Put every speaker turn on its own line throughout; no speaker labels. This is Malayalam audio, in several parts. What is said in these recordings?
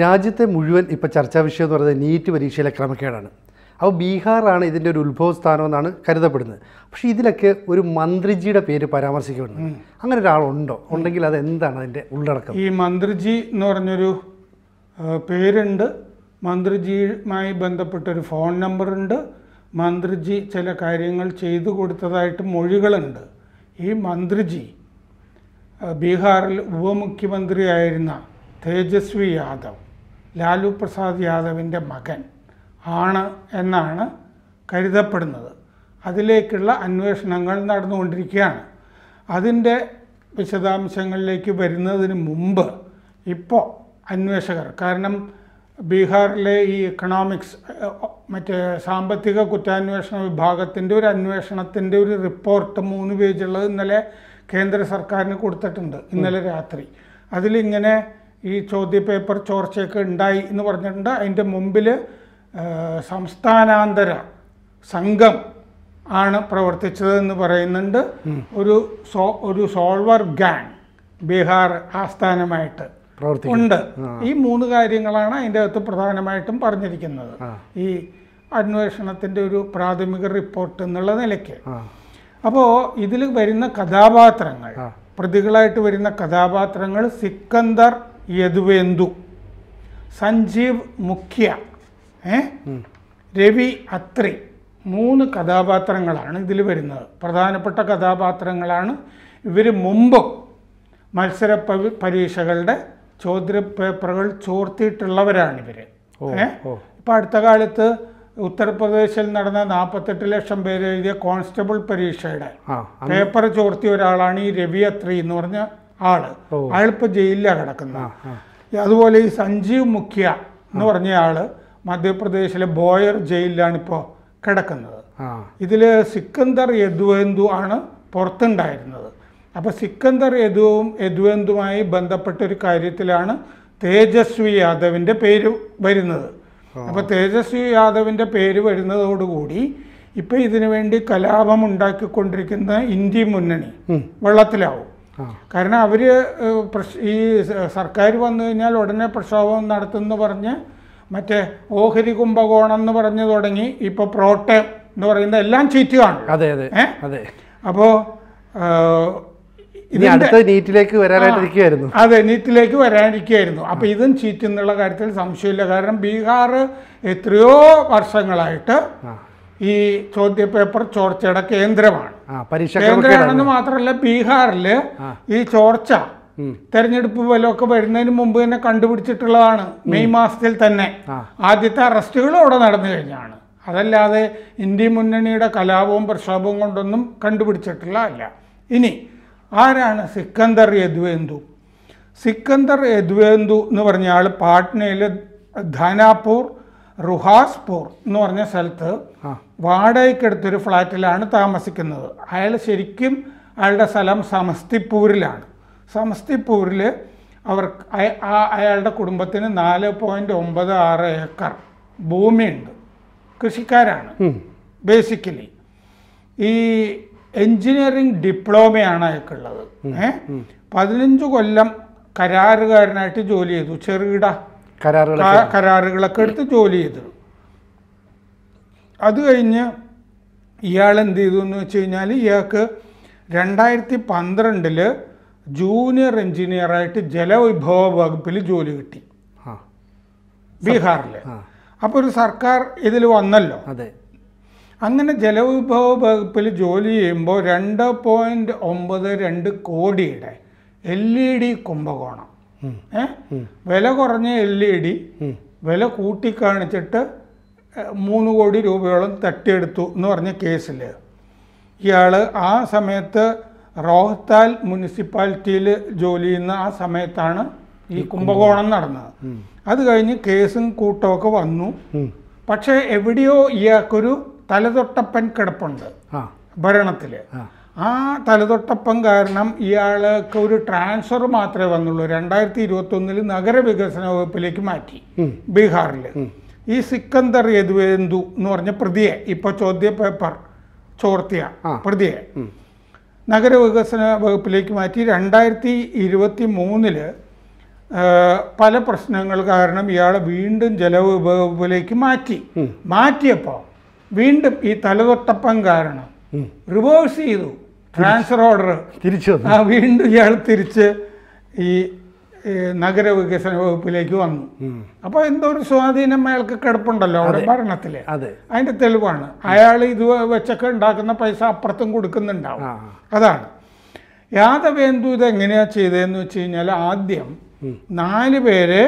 രാജ്യത്തെ മുഴുവൻ ഇപ്പോൾ ചർച്ചാ വിഷയം എന്ന് പറയുന്നത് നീറ്റ് പരീക്ഷയിലെ ക്രമക്കേടാണ് അപ്പോൾ ബീഹാറാണ് ഇതിൻ്റെ ഒരു ഉത്ഭവസ്ഥാനം എന്നാണ് കരുതപ്പെടുന്നത് പക്ഷേ ഇതിലൊക്കെ ഒരു മന്ത്രിജിയുടെ പേര് പരാമർശിക്കുന്നുണ്ട് അങ്ങനെ ഒരാളുണ്ടോ ഉണ്ടെങ്കിൽ അത് എന്താണ് അതിൻ്റെ ഉള്ളടക്കം ഈ മന്ത്രിജി എന്ന് പറഞ്ഞൊരു പേരുണ്ട് മന്ത്രിജിയുമായി ബന്ധപ്പെട്ടൊരു ഫോൺ നമ്പറുണ്ട് മന്ത്രിജി ചില കാര്യങ്ങൾ ചെയ്തു കൊടുത്തതായിട്ട് മൊഴികളുണ്ട് ഈ മന്ത്രിജി ബീഹാറിൽ ഉപമുഖ്യമന്ത്രിയായിരുന്ന തേജസ്വി യാദവ് ലാലു പ്രസാദ് യാദവിൻ്റെ മകൻ ആണ് എന്നാണ് കരുതപ്പെടുന്നത് അതിലേക്കുള്ള അന്വേഷണങ്ങൾ നടന്നുകൊണ്ടിരിക്കുകയാണ് അതിൻ്റെ വിശദാംശങ്ങളിലേക്ക് വരുന്നതിന് മുമ്പ് ഇപ്പോൾ അന്വേഷകർ കാരണം ബീഹാറിലെ ഈ എക്കണോമിക്സ് മറ്റേ സാമ്പത്തിക കുറ്റാന്വേഷണ വിഭാഗത്തിൻ്റെ ഒരു അന്വേഷണത്തിൻ്റെ ഒരു റിപ്പോർട്ട് മൂന്ന് പേജുള്ളത് ഇന്നലെ കേന്ദ്ര സർക്കാരിന് കൊടുത്തിട്ടുണ്ട് ഇന്നലെ രാത്രി അതിലിങ്ങനെ ഈ ചോദ്യപേപ്പർ ചോർച്ചയൊക്കെ ഉണ്ടായി എന്ന് പറഞ്ഞിട്ടുണ്ട് അതിൻ്റെ മുമ്പിൽ സംസ്ഥാനാന്തര സംഘം ആണ് പ്രവർത്തിച്ചതെന്ന് പറയുന്നുണ്ട് ഒരു സോ ഒരു സോൾവർ ഗാങ് ബീഹാർ ആസ്ഥാനമായിട്ട് ഉണ്ട് ഈ മൂന്ന് കാര്യങ്ങളാണ് അതിൻ്റെ അകത്ത് പ്രധാനമായിട്ടും പറഞ്ഞിരിക്കുന്നത് ഈ അന്വേഷണത്തിൻ്റെ ഒരു പ്രാഥമിക റിപ്പോർട്ട് എന്നുള്ള നിലയ്ക്ക് അപ്പോൾ ഇതിൽ വരുന്ന കഥാപാത്രങ്ങൾ പ്രതികളായിട്ട് വരുന്ന കഥാപാത്രങ്ങൾ സിക്കന്ദർ യദുവേന്ദു സഞ്ജീവ് മുഖ്യ രവി അത്രി മൂന്ന് കഥാപാത്രങ്ങളാണ് ഇതിൽ വരുന്നത് പ്രധാനപ്പെട്ട കഥാപാത്രങ്ങളാണ് ഇവർ മുമ്പും മത്സര പരീക്ഷകളുടെ ചോദ്യ പേപ്പറുകൾ ചോർത്തിയിട്ടുള്ളവരാണ് ഇവർ ഇപ്പം അടുത്ത കാലത്ത് ഉത്തർപ്രദേശിൽ നടന്ന നാൽപ്പത്തെട്ട് ലക്ഷം പേര് എഴുതിയ കോൺസ്റ്റബിൾ പരീക്ഷയുടെ പേപ്പർ ചോർത്തിയ ഒരാളാണ് ഈ രവി അത്രി എന്ന് പറഞ്ഞ ആള് അയാളിപ്പോൾ ജയിലിലാണ് കിടക്കുന്നത് അതുപോലെ ഈ സഞ്ജീവ് മുഖ്യ എന്ന് പറഞ്ഞ ആള് മധ്യപ്രദേശിലെ ബോയർ ജയിലിലാണ് ഇപ്പോൾ കിടക്കുന്നത് ഇതില് സിക്കന്ദർ യദുവേന്ദു ആണ് പുറത്തുണ്ടായിരുന്നത് അപ്പോൾ സിക്കന്ദർ യദുവും യദുവേന്ദുമായി ബന്ധപ്പെട്ട ഒരു കാര്യത്തിലാണ് തേജസ്വി യാദവിന്റെ പേര് വരുന്നത് അപ്പോൾ തേജസ്വി യാദവിന്റെ പേര് വരുന്നതോടുകൂടി ഇപ്പൊ ഇതിനു വേണ്ടി കലാപം ഉണ്ടാക്കിക്കൊണ്ടിരിക്കുന്ന ഇന്ത്യ മുന്നണി വെള്ളത്തിലാവും കാരണം അവർ ഈ സർക്കാർ വന്നു കഴിഞ്ഞാൽ ഉടനെ പ്രക്ഷോഭം നടത്തുമെന്ന് പറഞ്ഞ് മറ്റേ ഓഹരി കുംഭകോണം എന്ന് പറഞ്ഞു തുടങ്ങി ഇപ്പോൾ പ്രോട്ടം എന്ന് പറയുന്നത് എല്ലാം ചീറ്റുകയാണ് അതെ അതെ അതെ അപ്പോൾ അടുത്ത നീറ്റിലേക്ക് വരാനായിട്ടിരിക്കുകയായിരുന്നു അതെ നീറ്റിലേക്ക് വരാനിരിക്കുകയായിരുന്നു അപ്പോൾ ഇതും ചീറ്റ് എന്നുള്ള കാര്യത്തിൽ സംശയമില്ല കാരണം ബീഹാർ എത്രയോ വർഷങ്ങളായിട്ട് ഈ ചോദ്യപേപ്പർ ചോർച്ചയുടെ കേന്ദ്രമാണ് കേന്ദ്രമാണെന്ന് മാത്രമല്ല ബീഹാറിൽ ഈ ചോർച്ച തെരഞ്ഞെടുപ്പ് ഫലമൊക്കെ വരുന്നതിന് മുമ്പ് തന്നെ കണ്ടുപിടിച്ചിട്ടുള്ളതാണ് മെയ് മാസത്തിൽ തന്നെ ആദ്യത്തെ അറസ്റ്റുകളും അവിടെ നടന്നു കഴിഞ്ഞാണ് അതല്ലാതെ ഇന്ത്യ മുന്നണിയുടെ കലാപവും പ്രക്ഷോഭവും കൊണ്ടൊന്നും കണ്ടുപിടിച്ചിട്ടില്ല അല്ല ഇനി ആരാണ് സിക്കന്ദർ യദ്വേന്ദു സിക്കന്ദർ യദ്വേന്ദു എന്ന് പറഞ്ഞ ആൾ പാട്നയിൽ ധാനാപൂർ റുഹാസ്പൂർ എന്ന് പറഞ്ഞ സ്ഥലത്ത് വാടകയ്ക്കെടുത്തൊരു ഫ്ലാറ്റിലാണ് താമസിക്കുന്നത് അയാൾ ശരിക്കും അയാളുടെ സ്ഥലം സമസ്തിപ്പൂരിലാണ് സമസ്തിപ്പൂരിൽ അവർ അയാളുടെ കുടുംബത്തിന് നാല് പോയിൻറ്റ് ഒമ്പത് ആറ് ഏക്കർ ഭൂമിയുണ്ട് കൃഷിക്കാരാണ് ബേസിക്കലി ഈ എഞ്ചിനീയറിംഗ് ഡിപ്ലോമയാണ് അയാൾക്കുള്ളത് ഏഹ് പതിനഞ്ച് കൊല്ലം കരാറുകാരനായിട്ട് ജോലി ചെയ്തു ചെറുകിട കരാറുകളൊക്കെ എടുത്ത് ജോലി ചെയ്തു അത് കഴിഞ്ഞ് ഇയാൾ എന്ത് ചെയ്തു എന്ന് വെച്ച് കഴിഞ്ഞാൽ ഇയാൾക്ക് രണ്ടായിരത്തി പന്ത്രണ്ടില് ജൂനിയർ എഞ്ചിനീയറായിട്ട് ജലവിഭവ വകുപ്പിൽ ജോലി കിട്ടി ബീഹാറില് അപ്പോൾ ഒരു സർക്കാർ ഇതിൽ വന്നല്ലോ അതെ അങ്ങനെ ജലവിഭവ വകുപ്പിൽ ജോലി ചെയ്യുമ്പോൾ രണ്ട് പോയിൻറ്റ് ഒമ്പത് രണ്ട് കോടിയുടെ എൽ ഇ ഡി കുംഭകോണം വില കുറഞ്ഞ എൽ ഇ ഡി വില കൂട്ടിക്കാണിച്ചിട്ട് മൂന്ന് കോടി രൂപയോളം തട്ടിയെടുത്തു എന്ന് പറഞ്ഞ കേസിൽ ഇയാൾ ആ സമയത്ത് റോഹത്താൽ മുനിസിപ്പാലിറ്റിയിൽ ജോലി ചെയ്യുന്ന ആ സമയത്താണ് ഈ കുംഭകോണം നടന്നത് അത് കഴിഞ്ഞ് കേസും കൂട്ടമൊക്കെ വന്നു പക്ഷേ എവിടെയോ ഇയാൾക്കൊരു തലതൊട്ടപ്പൻ കിടപ്പുണ്ട് ഭരണത്തിൽ ആ തലതൊട്ടപ്പം കാരണം ഇയാൾക്ക് ഒരു ട്രാൻസ്ഫർ മാത്രമേ വന്നുള്ളൂ രണ്ടായിരത്തി ഇരുപത്തൊന്നിൽ നഗരവികസന വകുപ്പിലേക്ക് മാറ്റി ബീഹാറിൽ ഈ സിക്കന്ദർ യദുവേന്ദു എന്ന് പറഞ്ഞ പ്രതിയെ ഇപ്പൊ ചോദ്യ പേപ്പർ ചോർത്തിയ പ്രതിയെ നഗരവികസന വകുപ്പിലേക്ക് മാറ്റി രണ്ടായിരത്തി ഇരുപത്തി മൂന്നില് പല പ്രശ്നങ്ങൾ കാരണം ഇയാളെ വീണ്ടും ജലവിഭവത്തിലേക്ക് മാറ്റി മാറ്റിയപ്പോൾ വീണ്ടും ഈ തലതൊട്ടപ്പം കാരണം റിവേഴ്സ് ചെയ്തു ട്രാൻസ്ഫർ ഓർഡർ തിരിച്ചു ആ വീണ്ടും ഇയാൾ തിരിച്ച് ഈ നഗരവികസന വകുപ്പിലേക്ക് വന്നു അപ്പോൾ എന്തോ ഒരു സ്വാധീനം അയാൾക്ക് കിടപ്പുണ്ടല്ലോ അവിടെ ഭരണത്തിൽ അതിന്റെ തെളിവാണ് അയാൾ ഇത് വെച്ചൊക്കെ ഉണ്ടാക്കുന്ന പൈസ അപ്പുറത്തും കൊടുക്കുന്നുണ്ടാവും അതാണ് യാദവേന്ദു ഇത് എങ്ങനെയാ ചെയ്തതെന്ന് വെച്ച് കഴിഞ്ഞാൽ ആദ്യം നാല് പേരെ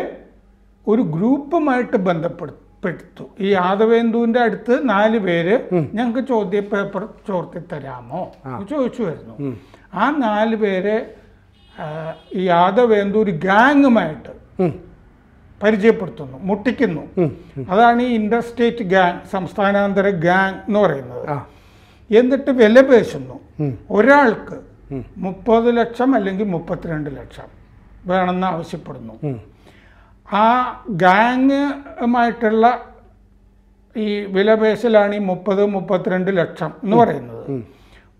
ഒരു ഗ്രൂപ്പുമായിട്ട് ബന്ധപ്പെടുത്തി പെടുത്തു ഈ യാദവേന്ദുവിന്റെ അടുത്ത് നാല് പേര് ഞങ്ങൾക്ക് ചോദ്യ പേപ്പർ ചോർത്തി തരാമോ ചോദിച്ചു വരുന്നു ആ നാല് പേരെ ഈ യാദവേന്ദു ഒരു ഗാങ്ങുമായിട്ട് പരിചയപ്പെടുത്തുന്നു മുട്ടിക്കുന്നു അതാണ് ഈ ഇൻഡർസ്റ്റേറ്റ് ഗാങ് സംസ്ഥാനാന്തര ഗാങ് എന്ന് പറയുന്നത് എന്നിട്ട് വില പേശുന്നു ഒരാൾക്ക് മുപ്പത് ലക്ഷം അല്ലെങ്കിൽ മുപ്പത്തിരണ്ട് ലക്ഷം വേണമെന്ന് ആവശ്യപ്പെടുന്നു ആ ഗാങ്ങുമായിട്ടുള്ള ഈ വിലപേശലാണ് ഈ മുപ്പത് മുപ്പത്തിരണ്ട് ലക്ഷം എന്ന് പറയുന്നത്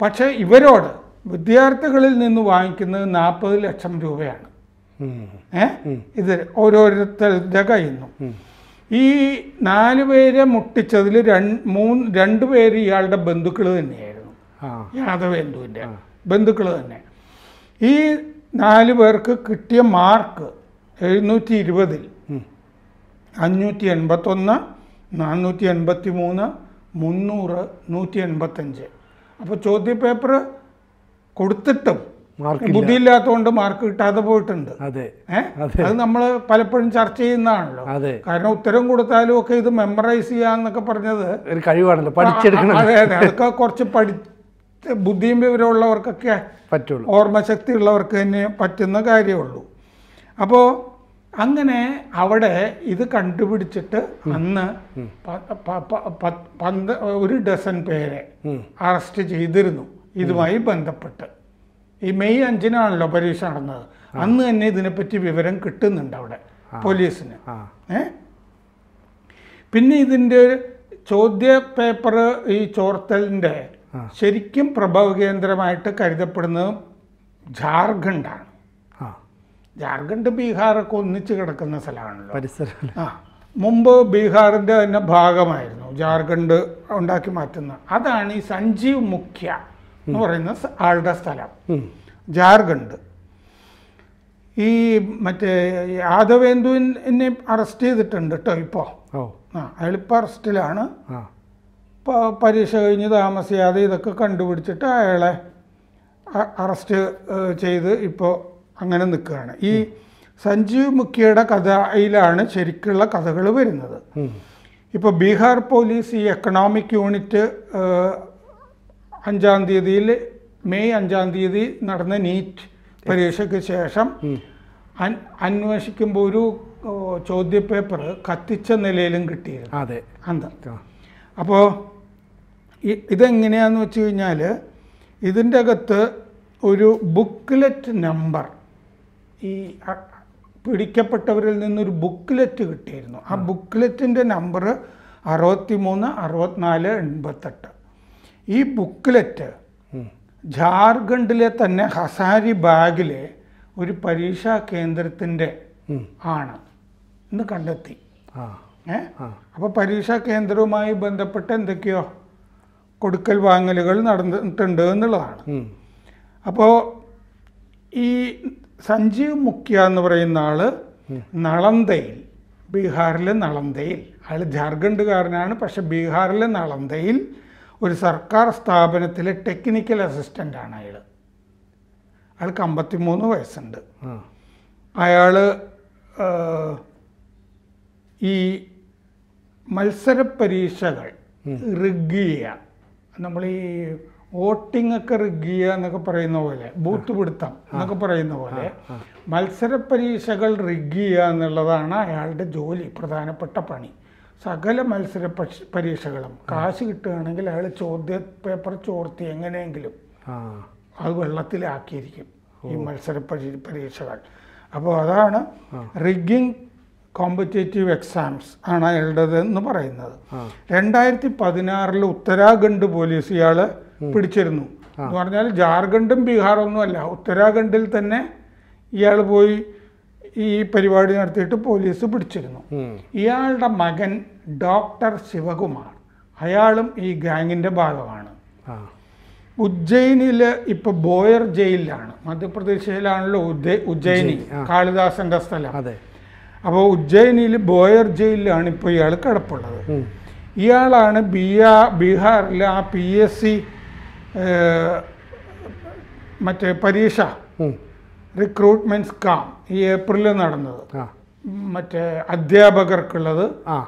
പക്ഷേ ഇവരോട് വിദ്യാർത്ഥികളിൽ നിന്ന് വാങ്ങിക്കുന്നത് നാൽപ്പത് ലക്ഷം രൂപയാണ് ഏ ഇത് ഓരോരുത്തരുടെ കയ്യിൽ നിന്നും ഈ നാല് പേരെ മുട്ടിച്ചതിൽ രണ്ട് മൂന്ന് രണ്ട് പേര് ഇയാളുടെ ബന്ധുക്കൾ തന്നെയായിരുന്നു യാദവേന്ദുവിൻ്റെ ബന്ധുക്കൾ തന്നെ ഈ നാല് പേർക്ക് കിട്ടിയ മാർക്ക് എഴുന്നൂറ്റി ഇരുപതിൽ അഞ്ഞൂറ്റി എൺപത്തൊന്ന് നാനൂറ്റി എൺപത്തി മൂന്ന് മുന്നൂറ് നൂറ്റി എൺപത്തഞ്ച് അപ്പോൾ ചോദ്യപേപ്പർ കൊടുത്തിട്ടും ബുദ്ധിയില്ലാത്തതുകൊണ്ട് മാർക്ക് കിട്ടാതെ പോയിട്ടുണ്ട് അത് നമ്മൾ പലപ്പോഴും ചർച്ച ചെയ്യുന്നതാണല്ലോ കാരണം ഉത്തരം കൊടുത്താലും ഒക്കെ ഇത് മെമ്മറൈസ് ചെയ്യാന്നൊക്കെ പറഞ്ഞത് ഒരു കഴിവാണല്ലോ പഠിച്ചെടുക്കണം അതെ അതെ അതൊക്കെ കുറച്ച് പഠി ബുദ്ധിയും വിവരമുള്ളവർക്കൊക്കെ പറ്റുള്ളൂ ഓർമ്മശക്തി ഉള്ളവർക്ക് തന്നെ പറ്റുന്ന കാര്യമുള്ളൂ അപ്പോൾ അങ്ങനെ അവിടെ ഇത് കണ്ടുപിടിച്ചിട്ട് അന്ന് പന്ത് ഒരു ഡസൻ പേരെ അറസ്റ്റ് ചെയ്തിരുന്നു ഇതുമായി ബന്ധപ്പെട്ട് ഈ മെയ് അഞ്ചിനാണല്ലോ പരീക്ഷ നടന്നത് അന്ന് തന്നെ ഇതിനെപ്പറ്റി വിവരം കിട്ടുന്നുണ്ട് അവിടെ പോലീസിന് പിന്നെ ഇതിൻ്റെ ചോദ്യ പേപ്പർ ഈ ചോർത്തലിൻ്റെ ശരിക്കും പ്രഭവ കേന്ദ്രമായിട്ട് കരുതപ്പെടുന്നത് ജാർഖണ്ഡാണ് ജാർഖണ്ഡ് ബീഹാറൊക്കെ ഒന്നിച്ച് കിടക്കുന്ന സ്ഥലമാണല്ലോ പരിസരം ആ മുമ്പ് ബീഹാറിൻ്റെ തന്നെ ഭാഗമായിരുന്നു ജാർഖണ്ഡ് ഉണ്ടാക്കി മാറ്റുന്ന അതാണ് ഈ സഞ്ജീവ് മുഖ്യ എന്ന് പറയുന്ന ആളുടെ സ്ഥലം ജാർഖണ്ഡ് ഈ മറ്റേ യാദവേന്ദുവിനെ അറസ്റ്റ് ചെയ്തിട്ടുണ്ട് കേട്ടോ ഇപ്പോൾ ആ അയാളിപ്പോൾ അറസ്റ്റിലാണ് പരീക്ഷ കഴിഞ്ഞ് താമസിയാതെ ഇതൊക്കെ കണ്ടുപിടിച്ചിട്ട് അയാളെ അറസ്റ്റ് ചെയ്ത് ഇപ്പോൾ അങ്ങനെ നിൽക്കുകയാണ് ഈ സഞ്ജീവ് മുഖ്യയുടെ കഥയിലാണ് ശരിക്കുള്ള കഥകൾ വരുന്നത് ഇപ്പോൾ ബീഹാർ പോലീസ് ഈ എക്കണോമിക് യൂണിറ്റ് അഞ്ചാം തീയതിയിൽ മെയ് അഞ്ചാം തീയതി നടന്ന നീറ്റ് പരീക്ഷയ്ക്ക് ശേഷം അന്വേഷിക്കുമ്പോൾ ഒരു ചോദ്യ പേപ്പർ കത്തിച്ച നിലയിലും കിട്ടിയിരുന്നു അതെ അന്ത അപ്പോൾ ഇതെങ്ങനെയാന്ന് വെച്ച് കഴിഞ്ഞാൽ ഇതിൻ്റെ അകത്ത് ഒരു ബുക്ക്ലെറ്റ് നമ്പർ ഈ പിടിക്കപ്പെട്ടവരിൽ നിന്നൊരു ബുക്ക്ലെറ്റ് കിട്ടിയിരുന്നു ആ ബുക്ക്ലെറ്റിൻ്റെ നമ്പർ അറുപത്തി മൂന്ന് അറുപത്തിനാല് എൺപത്തെട്ട് ഈ ബുക്ക്ലെറ്റ് ജാർഖണ്ഡിലെ തന്നെ ഹസാരി ബാഗിലെ ഒരു പരീക്ഷാ കേന്ദ്രത്തിൻ്റെ ആണ് എന്ന് കണ്ടെത്തി ഏ അപ്പോൾ പരീക്ഷാ കേന്ദ്രവുമായി ബന്ധപ്പെട്ട് എന്തൊക്കെയോ കൊടുക്കൽ വാങ്ങലുകൾ നടന്നിട്ടുണ്ട് എന്നുള്ളതാണ് അപ്പോൾ ഈ സഞ്ജീവ് മുഖ്യ എന്ന് പറയുന്ന ആള് നളന്തയിൽ ബീഹാറിലെ നളന്തയിൽ അയാൾ ജാർഖണ്ഡുകാരനാണ് പക്ഷെ ബീഹാറിലെ നളന്തയിൽ ഒരു സർക്കാർ സ്ഥാപനത്തിലെ ടെക്നിക്കൽ അസിസ്റ്റൻ്റാണ് അയാൾ അയാൾക്ക് അമ്പത്തിമൂന്ന് വയസ്സുണ്ട് അയാൾ ഈ മത്സര പരീക്ഷകൾ റിഗ് ചെയ്യുക നമ്മൾ ഈ വോട്ടിംഗ് ഒക്കെ റിഗ് എന്നൊക്കെ പറയുന്ന പോലെ ബൂത്ത് പിടുത്തം എന്നൊക്കെ പറയുന്ന പോലെ മത്സര പരീക്ഷകൾ റിഗ് എന്നുള്ളതാണ് അയാളുടെ ജോലി പ്രധാനപ്പെട്ട പണി സകല മത്സര പരീക്ഷകളും കാശ് കിട്ടുകയാണെങ്കിൽ അയാൾ ചോദ്യ പേപ്പർ ചോർത്തി എങ്ങനെയെങ്കിലും അത് വെള്ളത്തിലാക്കിയിരിക്കും ഈ മത്സര പരീക്ഷകൾ അപ്പോൾ അതാണ് റിഗിങ് കോമ്പറ്റേറ്റീവ് എക്സാംസ് ആണ് അയാളുടേതെന്ന് പറയുന്നത് രണ്ടായിരത്തി പതിനാറിൽ ഉത്തരാഖണ്ഡ് പോലീസ് ഇയാൾ പിടിച്ചിരുന്നു എന്ന് പറഞ്ഞാൽ ജാർഖണ്ഡും ബീഹാറൊന്നും അല്ല ഉത്തരാഖണ്ഡിൽ തന്നെ ഇയാൾ പോയി ഈ പരിപാടി നടത്തിയിട്ട് പോലീസ് പിടിച്ചിരുന്നു ഇയാളുടെ മകൻ ഡോക്ടർ ശിവകുമാർ അയാളും ഈ ഗാങ്ങിൻ്റെ ഭാഗമാണ് ഉജ്ജയിനിൽ ഇപ്പൊ ബോയർ ജയിലിലാണ് മധ്യപ്രദേശിലാണല്ലോ ഉജ്ജയിനി കാളിദാസന്റെ സ്ഥലം അപ്പോൾ ഉജ്ജയിനിൽ ബോയർ ജയിലിലാണ് ഇപ്പോൾ ഇയാൾ കിടപ്പുള്ളത് ഇയാളാണ് ബീഹാറിലെ ആ പി എസ് സി മറ്റേ പരീക്ഷ റിക്രൂട്ട്മെന്റ് സ്കാം ഈ ഏപ്രിലിൽ നടന്നത് മറ്റേ അധ്യാപകർക്കുള്ളത്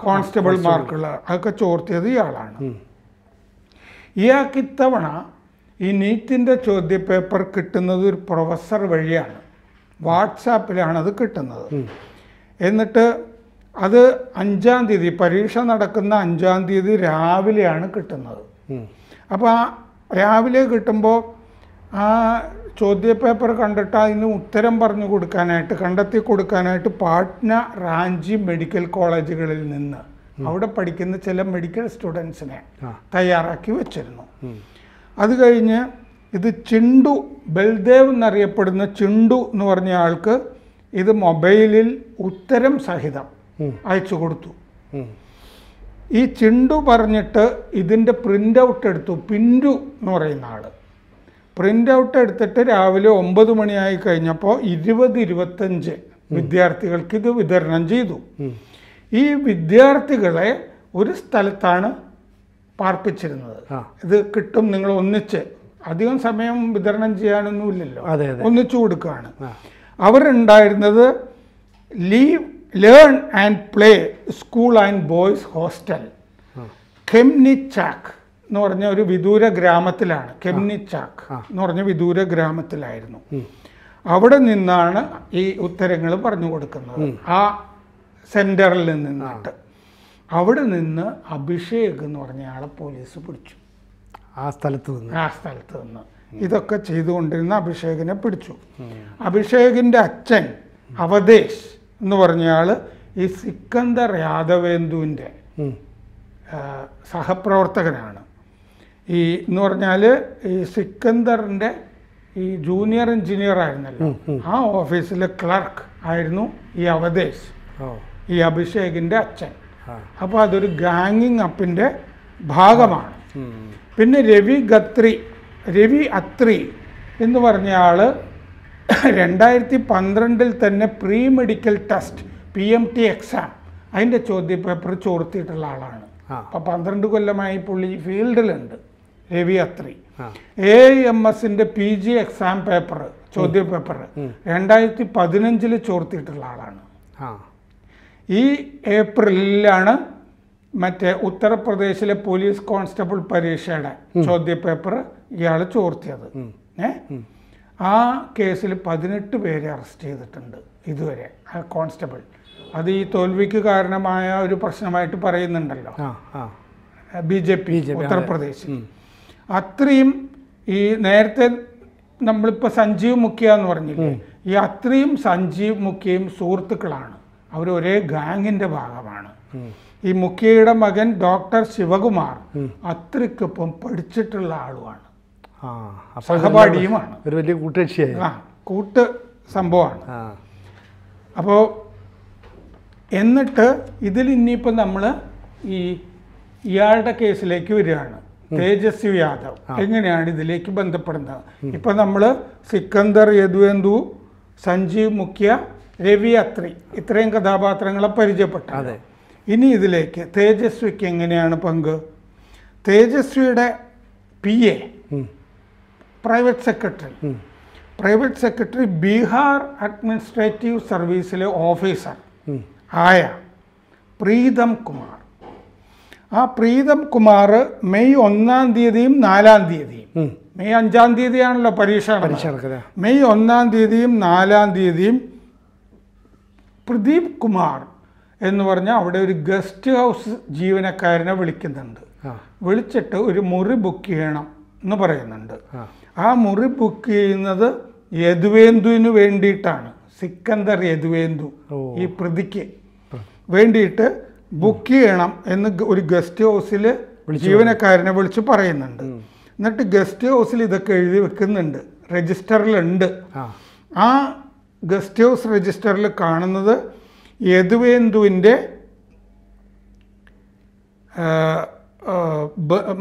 കോൺസ്റ്റബിൾമാർക്കുള്ളത് അതൊക്കെ ചോർത്തിയത് ഇയാളാണ് ഇയാൾക്ക് ഇത്തവണ ഈ നീറ്റിൻ്റെ ചോദ്യപേപ്പർ കിട്ടുന്നത് ഒരു പ്രൊഫസർ വഴിയാണ് വാട്സാപ്പിലാണ് അത് കിട്ടുന്നത് എന്നിട്ട് അത് അഞ്ചാം തീയതി പരീക്ഷ നടക്കുന്ന അഞ്ചാം തീയതി രാവിലെയാണ് കിട്ടുന്നത് അപ്പോൾ ആ രാവിലെ കിട്ടുമ്പോൾ ആ ചോദ്യപേപ്പർ കണ്ടിട്ട് അതിന് ഉത്തരം പറഞ്ഞു കൊടുക്കാനായിട്ട് കണ്ടെത്തി കൊടുക്കാനായിട്ട് പാട്ന റാഞ്ചി മെഡിക്കൽ കോളേജുകളിൽ നിന്ന് അവിടെ പഠിക്കുന്ന ചില മെഡിക്കൽ സ്റ്റുഡൻസിനെ തയ്യാറാക്കി വെച്ചിരുന്നു അത് കഴിഞ്ഞ് ഇത് ചിണ്ടു ബൽദേവ് എന്നറിയപ്പെടുന്ന ചിണ്ടു എന്ന് പറഞ്ഞ ആൾക്ക് ഇത് മൊബൈലിൽ ഉത്തരം സഹിതം അയച്ചു കൊടുത്തു ഈ ചിണ്ടു പറഞ്ഞിട്ട് ഇതിൻ്റെ പ്രിൻ്റ് ഔട്ട് എടുത്തു പിൻറ്റു എന്ന് പറയുന്ന ആൾ പ്രിൻ്റ് ഔട്ട് എടുത്തിട്ട് രാവിലെ ഒമ്പത് മണിയായി കഴിഞ്ഞപ്പോൾ ഇരുപത് ഇരുപത്തഞ്ച് വിദ്യാർത്ഥികൾക്ക് ഇത് വിതരണം ചെയ്തു ഈ വിദ്യാർത്ഥികളെ ഒരു സ്ഥലത്താണ് പാർപ്പിച്ചിരുന്നത് ഇത് കിട്ടും നിങ്ങൾ ഒന്നിച്ച് അധികം സമയം വിതരണം ചെയ്യാനൊന്നുമില്ലല്ലോ ഒന്നിച്ചു കൊടുക്കുകയാണ് അവരുണ്ടായിരുന്നത് leave learn and play school and boys hostel ചാക്ക് എന്ന് പറഞ്ഞ ഒരു വിദൂര ഗ്രാമത്തിലാണ് ചാക്ക് എന്ന് പറഞ്ഞ വിദൂര ഗ്രാമത്തിലായിരുന്നു അവിടെ നിന്നാണ് ഈ ഉത്തരങ്ങൾ പറഞ്ഞു കൊടുക്കുന്നത് ആ സെന്ററിൽ നിന്നിട്ട് അവിടെ നിന്ന് അഭിഷേക് എന്ന് പറഞ്ഞയാളെ ആളെ പോലീസ് പിടിച്ചു ആ സ്ഥലത്ത് നിന്ന് ആ സ്ഥലത്ത് നിന്ന് ഇതൊക്കെ ചെയ്തുകൊണ്ടിരുന്ന അഭിഷേകിനെ പിടിച്ചു അഭിഷേകിന്റെ അച്ഛൻ അവദേശ് എന്ന് പറഞ്ഞയാൾ ഈ സിക്കന്ദർ യാദവേന്ദുവിൻ്റെ സഹപ്രവർത്തകനാണ് ഈ എന്ന് പറഞ്ഞാൽ ഈ സിക്കന്ദറിൻ്റെ ഈ ജൂനിയർ എഞ്ചിനീയർ ആയിരുന്നല്ലോ ആ ഓഫീസിലെ ക്ലർക്ക് ആയിരുന്നു ഈ അവദേശ് ഈ അഭിഷേകിൻ്റെ അച്ഛൻ അപ്പോൾ അതൊരു ഗാങ്ങിങ് അപ്പിൻ്റെ ഭാഗമാണ് പിന്നെ രവി ഗത്രി രവി അത്രി എന്ന് പറഞ്ഞ രണ്ടായിരത്തി പന്ത്രണ്ടിൽ തന്നെ pre medical test P M T exam അതിൻ്റെ ചോദ്യ പേപ്പർ ചോർത്തിയിട്ടുള്ള ആളാണ് അപ്പം പന്ത്രണ്ട് കൊല്ലമായി പുള്ളി ഫീൽഡിലുണ്ട് രവി അത്രി എ എം എസിൻ്റെ പി ജി എക്സാം പേപ്പർ ചോദ്യ പേപ്പർ രണ്ടായിരത്തി പതിനഞ്ചിൽ ചോർത്തിയിട്ടുള്ള ആളാണ് ഈ ഏപ്രിലിലാണ് മറ്റേ ഉത്തർപ്രദേശിലെ പോലീസ് കോൺസ്റ്റബിൾ പരീക്ഷയുടെ ചോദ്യ പേപ്പർ ഇയാൾ ചോർത്തിയത് ഏഹ് ആ കേസിൽ പതിനെട്ട് പേരെ അറസ്റ്റ് ചെയ്തിട്ടുണ്ട് ഇതുവരെ ആ കോൺസ്റ്റബിൾ അത് ഈ തോൽവിക്ക് കാരണമായ ഒരു പ്രശ്നമായിട്ട് പറയുന്നുണ്ടല്ലോ ബി ജെ പി ഉത്തർപ്രദേശ് അത്രയും ഈ നേരത്തെ നമ്മളിപ്പോൾ സഞ്ജീവ് മുഖ്യ എന്ന് പറഞ്ഞില്ലേ ഈ അത്രയും സഞ്ജീവ് മുഖ്യയും സുഹൃത്തുക്കളാണ് അവർ ഒരേ ഗാങ്ങിൻ്റെ ഭാഗമാണ് ഈ മുഖ്യയുടെ മകൻ ഡോക്ടർ ശിവകുമാർ അത്രയ്ക്കൊപ്പം പഠിച്ചിട്ടുള്ള ആളുമാണ് സഹപാഠിയുമാണ് ഒരു വലിയ കൂട്ടുകക്ഷിയായി ആ കൂട്ട് സംഭവമാണ് അപ്പോൾ എന്നിട്ട് ഇതിൽ ഇനിയിപ്പോൾ നമ്മൾ ഈ ഇയാളുടെ കേസിലേക്ക് വരികയാണ് തേജസ്വി യാദവ് എങ്ങനെയാണ് ഇതിലേക്ക് ബന്ധപ്പെടുന്നത് ഇപ്പം നമ്മൾ സിക്കന്ദർ യദുവെന്തു സഞ്ജീവ് മുഖ്യ രവി അത്രി ഇത്രയും കഥാപാത്രങ്ങളെ പരിചയപ്പെട്ടു ഇനി ഇതിലേക്ക് തേജസ്വിക്ക് എങ്ങനെയാണ് പങ്ക് തേജസ്വിയുടെ P A private secretary private secretary Bihar administrative സർവീസിലെ ഓഫീസർ ആയ പ്രീതം കുമാർ ആ പ്രീതം കുമാർ മെയ് ഒന്നാം തീയതിയും നാലാം തീയതിയും മെയ് അഞ്ചാം തീയതിയാണല്ലോ പരീക്ഷ പരീക്ഷ മെയ് ഒന്നാം തീയതിയും നാലാം തീയതിയും പ്രദീപ് കുമാർ എന്ന് പറഞ്ഞാൽ അവിടെ ഒരു ഗസ്റ്റ് ഹൗസ് ജീവനക്കാരനെ വിളിക്കുന്നുണ്ട് വിളിച്ചിട്ട് ഒരു മുറി ബുക്ക് ചെയ്യണം എന്ന് പറയുന്നുണ്ട് ആ മുറി ബുക്ക് ചെയ്യുന്നത് യദുവേന്ദുവിന് വേണ്ടിയിട്ടാണ് സിക്കന്ദർ യദുവേന്ദു ഈ പ്രതിക്ക് വേണ്ടിയിട്ട് ബുക്ക് ചെയ്യണം എന്ന് ഒരു ഗസ്റ്റ് ഹൗസിൽ ജീവനക്കാരനെ വിളിച്ച് പറയുന്നുണ്ട് എന്നിട്ട് ഗസ്റ്റ് ഹൗസിൽ ഇതൊക്കെ എഴുതി വെക്കുന്നുണ്ട് രജിസ്റ്ററിലുണ്ട് ആ ഗസ്റ്റ് ഹൗസ് രജിസ്റ്ററിൽ കാണുന്നത് യദുവേന്ദുവിൻ്റെ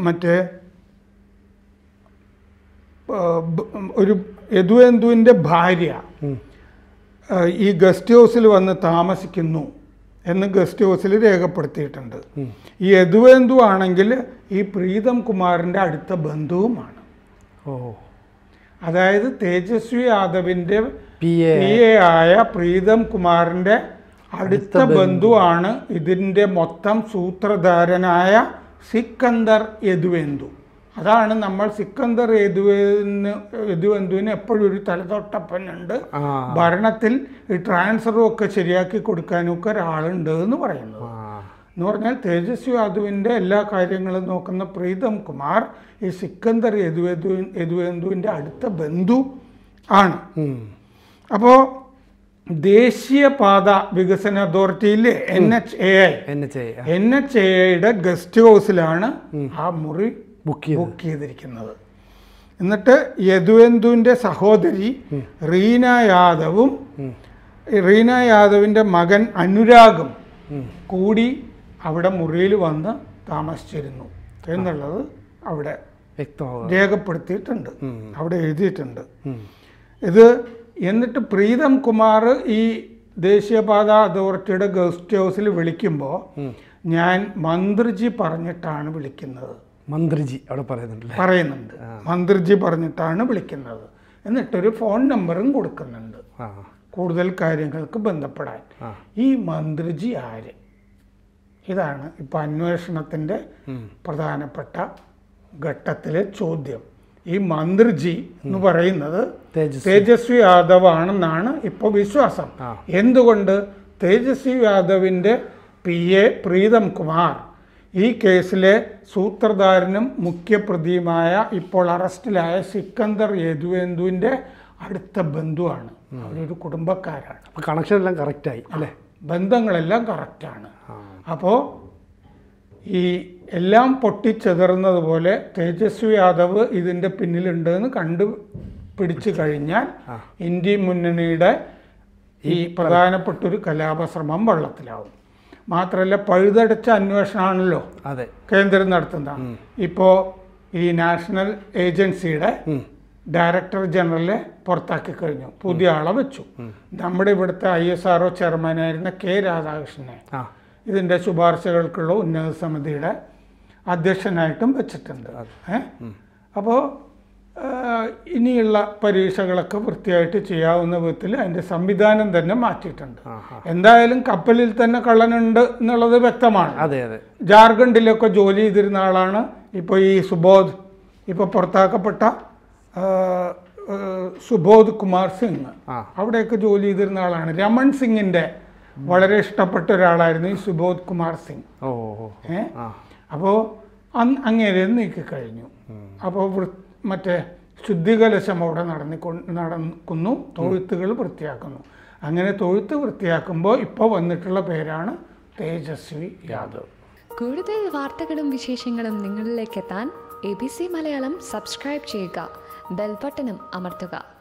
മറ്റേ ഒരു യദുവേന്ദുവിൻ്റെ ഭാര്യ ഈ ഗസ്റ്റ് ഹൗസിൽ വന്ന് താമസിക്കുന്നു എന്ന് ഗസ്റ്റ് ഹൗസിൽ രേഖപ്പെടുത്തിയിട്ടുണ്ട് ഈ യദുവേന്ദു ആണെങ്കിൽ ഈ പ്രീതം കുമാറിൻ്റെ അടുത്ത ബന്ധുവുമാണ് ഓ അതായത് തേജസ്വി യാദവിൻ്റെ പി എ ആയ പ്രീതം കുമാറിൻ്റെ അടുത്ത ബന്ധുവാണ് ഇതിൻ്റെ മൊത്തം സൂത്രധാരനായ സിക്കന്ദർ യദുവേന്ദു അതാണ് നമ്മൾ സിക്കന്ദർ യദുവിന് യദുവന്തുവിന് എപ്പോഴും ഒരു തലതൊട്ടപ്പനുണ്ട് ഭരണത്തിൽ ഈ ട്രാൻസ്ഫറും ഒക്കെ ശരിയാക്കി കൊടുക്കാനും ഒക്കെ ഒരാളുണ്ട് എന്ന് പറയുന്നത് എന്ന് പറഞ്ഞാൽ തേജസ്വി യാദുവിൻ്റെ എല്ലാ കാര്യങ്ങളും നോക്കുന്ന പ്രീതം കുമാർ ഈ സിക്കന്ദർ യദുവന്തു യദുവന്തുവിൻ്റെ അടുത്ത ബന്ധു ആണ് അപ്പോൾ ദേശീയ പാത വികസന അതോറിറ്റിയിലെ N H A I N H A ഐയുടെ ഗസ്റ്റ് ഹൗസിലാണ് ആ മുറി ബുക്ക് ബുക്ക് ചെയ്തിരിക്കുന്നത് എന്നിട്ട് യദുവന്തുവിൻ്റെ സഹോദരി റീന യാദവും റീന യാദവിൻ്റെ മകൻ അനുരാഗും കൂടി അവിടെ മുറിയിൽ വന്ന് താമസിച്ചിരുന്നു എന്നുള്ളത് അവിടെ രേഖപ്പെടുത്തിയിട്ടുണ്ട് അവിടെ എഴുതിയിട്ടുണ്ട് ഇത് എന്നിട്ട് പ്രീതം കുമാർ ഈ ദേശീയപാത അതോറിറ്റിയുടെ ഗസ്റ്റ് ഹൗസിൽ വിളിക്കുമ്പോൾ ഞാൻ മന്ത്രിജി പറഞ്ഞിട്ടാണ് വിളിക്കുന്നത് മന്ത്രിജി അവിടെ പറയുന്നുണ്ട് പറയുന്നുണ്ട് മന്ത്രിജി പറഞ്ഞിട്ടാണ് വിളിക്കുന്നത് എന്നിട്ടൊരു ഫോൺ നമ്പറും കൊടുക്കുന്നുണ്ട് കൂടുതൽ കാര്യങ്ങൾക്ക് ബന്ധപ്പെടാൻ ഈ മന്ത്രിജി ആര് ഇതാണ് ഇപ്പം അന്വേഷണത്തിൻ്റെ പ്രധാനപ്പെട്ട ഘട്ടത്തിലെ ചോദ്യം ഈ മന്ത്രിജി എന്ന് പറയുന്നത് തേജസ്വി യാദവ് ആണെന്നാണ് ഇപ്പോൾ വിശ്വാസം എന്തുകൊണ്ട് തേജസ്വി യാദവിൻ്റെ പി എ പ്രീതം കുമാർ ഈ കേസിലെ സൂത്രധാരനും മുഖ്യപ്രതിയുമായ ഇപ്പോൾ അറസ്റ്റിലായ സിക്കന്ദർ യദുവേന്ദുവിൻ്റെ അടുത്ത ബന്ധുവാണ് അവരൊരു കുടുംബക്കാരാണ് കണക്ഷൻ എല്ലാം കറക്റ്റായി അല്ലേ ബന്ധങ്ങളെല്ലാം കറക്റ്റാണ് അപ്പോൾ ഈ എല്ലാം പൊട്ടിച്ചെതറുന്നതുപോലെ തേജസ്വി യാദവ് ഇതിൻ്റെ പിന്നിലുണ്ടെന്ന് കണ്ടു പിടിച്ചു കഴിഞ്ഞാൽ ഇന്ത്യ മുന്നണിയുടെ ഈ പ്രധാനപ്പെട്ടൊരു ഒരു കലാപശ്രമം വള്ളത്തിലാവും മാത്രമല്ല പഴുതടച്ച അന്വേഷണമാണല്ലോ അതെ കേന്ദ്രം നടത്തുന്നത് ഇപ്പോ ഈ നാഷണൽ ഏജൻസിയുടെ ഡയറക്ടർ ജനറലെ പുറത്താക്കി കഴിഞ്ഞു പുതിയ ആളെ വെച്ചു നമ്മുടെ ഇവിടുത്തെ ഐ എസ് ആർഒ ചെയർമാനായിരുന്ന കെ രാധാകൃഷ്ണനെ ഇതിന്റെ ശുപാർശകൾക്കുള്ള ഉന്നത സമിതിയുടെ അധ്യക്ഷനായിട്ടും വെച്ചിട്ടുണ്ട് അപ്പോൾ ഇനിയുള്ള പരീക്ഷകളൊക്കെ വൃത്തിയായിട്ട് ചെയ്യാവുന്ന വിധത്തിൽ അതിൻ്റെ സംവിധാനം തന്നെ മാറ്റിയിട്ടുണ്ട് എന്തായാലും കപ്പലിൽ തന്നെ കള്ളനുണ്ട് എന്നുള്ളത് വ്യക്തമാണ് അതെ അതെ ജാർഖണ്ഡിലൊക്കെ ജോലി ചെയ്തിരുന്ന ആളാണ് ഇപ്പോൾ ഈ സുബോധ് ഇപ്പോൾ പുറത്താക്കപ്പെട്ട സുബോധ് കുമാർ സിംഗ് അവിടെയൊക്കെ ജോലി ചെയ്തിരുന്ന ആളാണ് രമൺ സിംഗിൻ്റെ വളരെ ഇഷ്ടപ്പെട്ട ഒരാളായിരുന്നു ഈ സുബോധ് കുമാർ സിംഗ് ഓ ഏ അപ്പോൾ അങ്ങേരെ നീക്കി കഴിഞ്ഞു അപ്പോൾ വൃത്തി മറ്റേ ശുദ്ധികലശം അവിടെ നടന്നിക്കൊ നടക്കുന്നു തൊഴുത്തുകൾ വൃത്തിയാക്കുന്നു അങ്ങനെ തൊഴുത്ത് വൃത്തിയാക്കുമ്പോൾ ഇപ്പോൾ വന്നിട്ടുള്ള പേരാണ് തേജസ്വി യാദവ് കൂടുതൽ വാർത്തകളും വിശേഷങ്ങളും നിങ്ങളിലേക്ക് എത്താൻ A B C Malayalam subscribe ചെയ്യുക ബെൽബട്ടനും അമർത്തുക